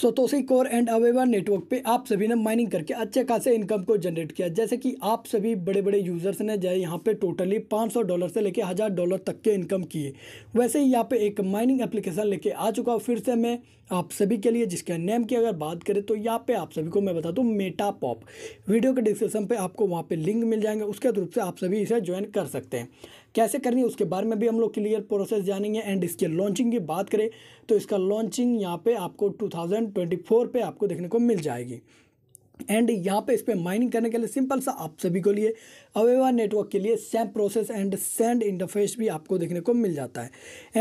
सोतोसी core and Avive network पे आप सभी ने माइनिंग करके अच्छे खासे इनकम को जनरेट किया जैसे कि आप सभी बड़े बड़े यूज़र्स ने जो यहाँ पे टोटली 500 डॉलर से लेके हज़ार डॉलर तक के इनकम किए वैसे ही यहाँ पे एक माइनिंग एप्लीकेशन लेके आ चुका हूँ फिर से मैं आप सभी के लिए जिसके नेम की अगर बात करें तो यहाँ पे आप सभी को मैं बता दूँ मेटा पॉप वीडियो के डिस्क्रिप्शन पर आपको वहाँ पर लिंक मिल जाएंगे उसके थ्रू से आप सभी इसे ज्वाइन कर सकते हैं कैसे करनी है उसके बारे में भी हम लोग क्लियर प्रोसेस जानेंगे एंड इसके लॉन्चिंग की बात करें तो इसका लॉन्चिंग यहाँ पे आपको 2024 पे आपको देखने को मिल जाएगी एंड यहाँ पे इस पर माइनिंग करने के लिए सिंपल सा आप सभी को लिए अवेवा नेटवर्क के लिए same process and send interface भी आपको देखने को मिल जाता है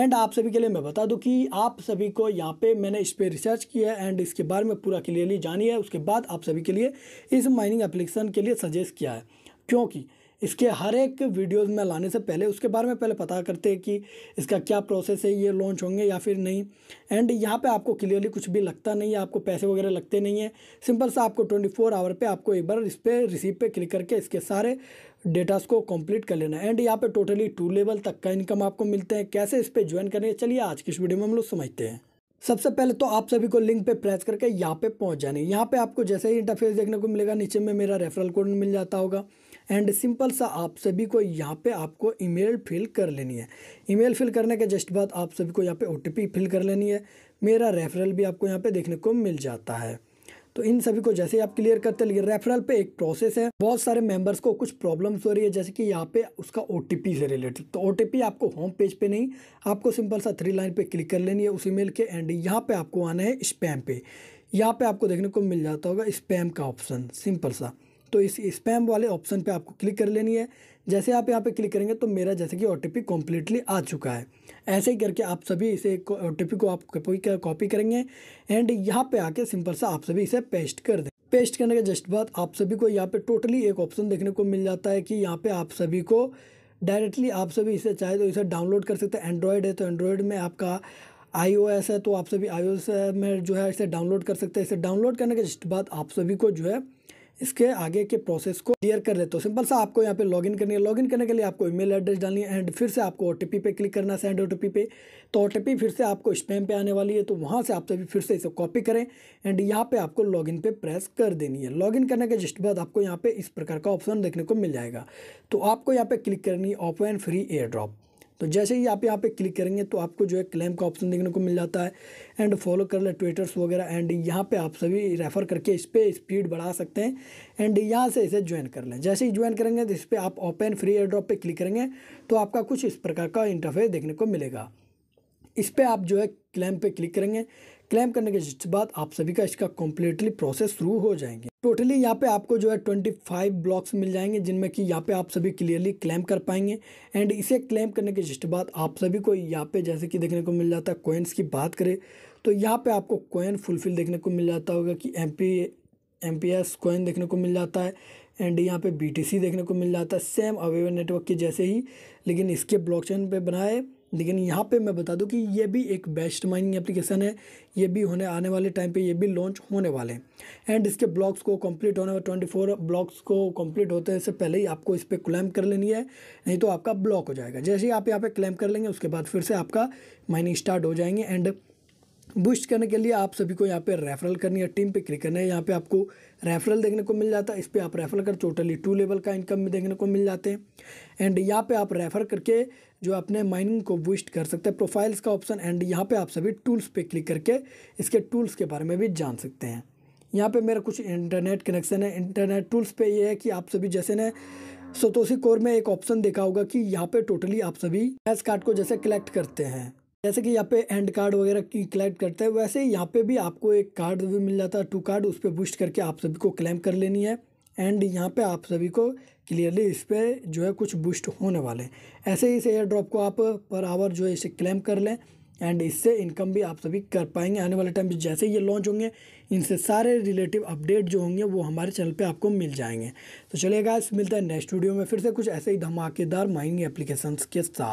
एंड आप सभी के लिए मैं बता दूं कि आप सभी को यहाँ पे मैंने इस पर रिसर्च किया है एंड इसके बारे में पूरा क्लियरली जानी है उसके बाद आप सभी के लिए इस माइनिंग एप्लीकेशन के लिए सजेस्ट किया है क्योंकि इसके हर एक वीडियोस में लाने से पहले उसके बारे में पहले पता करते हैं कि इसका क्या प्रोसेस है ये लॉन्च होंगे या फिर नहीं एंड यहाँ पे आपको क्लियरली कुछ भी लगता नहीं है आपको पैसे वगैरह लगते नहीं है सिंपल सा आपको 24 आवर पर आपको एक बार इस पर रिसीव पे क्लिक करके इसके सारे डेटास को कंप्लीट कर लेना है एंड यहाँ पर टोटली टू लेवल तक का इनकम आपको मिलते हैं कैसे इस पर ज्वाइन करेंगे चलिए आज की इस वीडियो में हम लोग समझते हैं सबसे पहले तो आप सभी को लिंक पे प्रेस करके यहाँ पे पहुँच जाने यहाँ पे आपको जैसे ही इंटरफेस देखने को मिलेगा नीचे में मेरा रेफरल कोड मिल जाता होगा एंड सिंपल सा आप सभी को यहाँ पे आपको ईमेल फिल कर लेनी है ईमेल फिल करने के जस्ट बाद आप सभी को यहाँ पे ओ फिल कर लेनी है मेरा रेफरल भी आपको यहाँ पे देखने को मिल जाता है तो इन सभी को जैसे ही आप क्लियर करते लेकिन रेफरल पे एक प्रोसेस है बहुत सारे मेंबर्स को कुछ प्रॉब्लम्स हो रही है जैसे कि यहाँ पे उसका ओ से रिलेटेड तो ओ आपको होम पेज पे नहीं आपको सिंपल सा थ्री लाइन पे क्लिक कर लेनी है उस ईमेल के एंड यहाँ पे आपको आना है स्पैम पे यहाँ पे आपको देखने को मिल जाता होगा स्पैम का ऑप्शन सिंपल सा तो इस स्पैम वाले ऑप्शन पे आपको क्लिक कर लेनी है जैसे आप यहाँ पे क्लिक करेंगे तो मेरा जैसे कि ओ टी कम्प्लीटली आ चुका है ऐसे ही करके आप सभी इसे ओ टी को आप कॉपी करेंगे एंड यहाँ पे आके सिंपल सा आप सभी इसे पेस्ट कर दें पेस्ट करने के जस्ट बाद आप सभी को यहाँ पे टोटली एक ऑप्शन देखने को मिल जाता है कि यहाँ पे आप सभी को डायरेक्टली आप सभी इसे चाहे तो इसे डाउनलोड कर सकते हैं एंड्रॉयड है तो एंड्रॉयड में आपका आईओएस है तो आप सभी आईओएस में जो है इसे डाउनलोड कर सकते हैं इसे डाउनलोड करने के जस्ट बाद आप सभी को जो है इसके आगे के प्रोसेस को क्लियर कर लेते हो सिंपल सा आपको यहाँ पे लॉगिन करनी है लॉगिन करने के लिए आपको ईमेल एड्रेस डालनी है एंड फिर से आपको ओ पे क्लिक करना है सेंड ओ पे तो ओ फिर से आपको स्पैम पे आने वाली है तो वहाँ से आप सभी फिर से इसे कॉपी करें एंड यहाँ पर आपको लॉगिन पे प्रेस कर देनी है लॉगिन करने के जस्ट बाद आपको यहाँ पर इस प्रकार का ऑप्शन देखने को मिल जाएगा तो आपको यहाँ पर क्लिक करनी है ओपन फ्री एयर ड्रॉप तो जैसे ही आप यहाँ पे क्लिक करेंगे तो आपको जो है क्लेम का ऑप्शन देखने को मिल जाता है एंड फॉलो कर ले ट्विटर्स वगैरह एंड यहाँ पे आप सभी रेफ़र करके इस पर स्पीड बढ़ा सकते हैं एंड यहाँ से इसे ज्वाइन कर लें जैसे ही ज्वाइन करेंगे तो इस पर आप ओपन फ्री एयर ड्रॉप पर क्लिक करेंगे तो आपका कुछ इस प्रकार का इंटरफेस देखने को मिलेगा इस पर आप जो है क्लेम पे क्लिक करेंगे क्लेम करने के बाद आप सभी का इसका कम्प्लीटली प्रोसेस शुरू हो जाएंगे टोटली यहाँ पे आपको जो है 25 ब्लॉक्स मिल जाएंगे जिनमें कि यहाँ पे आप सभी क्लियरली क्लेम कर पाएंगे एंड इसे क्लेम करने के जस्ट बाद आप सभी को यहाँ पे जैसे कि देखने को मिल जाता है कोइंस की बात करें तो यहाँ पे आपको कोइन फुलफिल देखने को मिल जाता होगा कि M P M P S coin देखने को मिल जाता है एंड यहाँ पे बी टी सी देखने को मिल जाता है सेम अवेवर नेटवर्क के जैसे ही लेकिन इसके ब्लॉकचेन पर बनाए लेकिन यहाँ पे मैं बता दूँ कि ये भी एक बेस्ट माइनिंग एप्लीकेशन है ये भी होने आने वाले टाइम पे ये भी लॉन्च होने वाले हैं एंड इसके ब्लॉक्स को कंप्लीट होने वाले ट्वेंटी फोर ब्लॉक्स को कंप्लीट होते इससे पहले ही आपको इस पर क्लेम कर लेनी है नहीं तो आपका ब्लॉक हो जाएगा जैसे ही आप यहाँ पर क्लेम कर लेंगे उसके बाद फिर से आपका माइनिंग स्टार्ट हो जाएंगे एंड बूस्ट करने के लिए आप सभी को यहाँ पे रेफरल करनी है टीम पे क्लिक करना है यहाँ पे आपको रेफरल देखने को मिल जाता है इस पर आप रेफरल कर टोटली टू लेवल का इनकम भी देखने को मिल जाते हैं एंड यहाँ पे आप रेफर करके जो अपने माइनिंग को बूस्ट कर सकते हैं प्रोफाइल्स का ऑप्शन एंड यहाँ पे आप सभी टूल्स पे क्लिक करके इसके टूल्स के बारे में भी जान सकते हैं यहाँ पे मेरा कुछ इंटरनेट कनेक्शन है इंटरनेट टूल्स पे ये है कि आप सभी जैसे ने सतोसी कोर में एक ऑप्शन देखा होगा कि यहाँ पे टोटली आप सभी एस कार्ड को जैसे कलेक्ट करते हैं जैसे कि यहाँ पे एंड कार्ड वगैरह की कलेक्ट करते हैं वैसे यहाँ पे भी आपको एक कार्ड भी मिल जाता है टू कार्ड उस पर बूस्ट करके आप सभी को क्लेम कर लेनी है एंड यहाँ पे आप सभी को क्लियरली इस पर जो है कुछ बूस्ट होने वाले हैं ऐसे ही इस एयर ड्रॉप को आप पर आवर जो है इसे क्लेम कर लें एंड इससे इनकम भी आप सभी कर पाएंगे आने वाले टाइम जैसे ये लॉन्च होंगे इनसे सारे रिलेटिव अपडेट जो होंगे वो हमारे चैनल पे आपको मिल जाएंगे तो चलिए गाइस मिलता है नेक्स्ट वीडियो में फिर से कुछ ऐसे ही धमाकेदार माइनिंग एप्लीकेशंस के साथ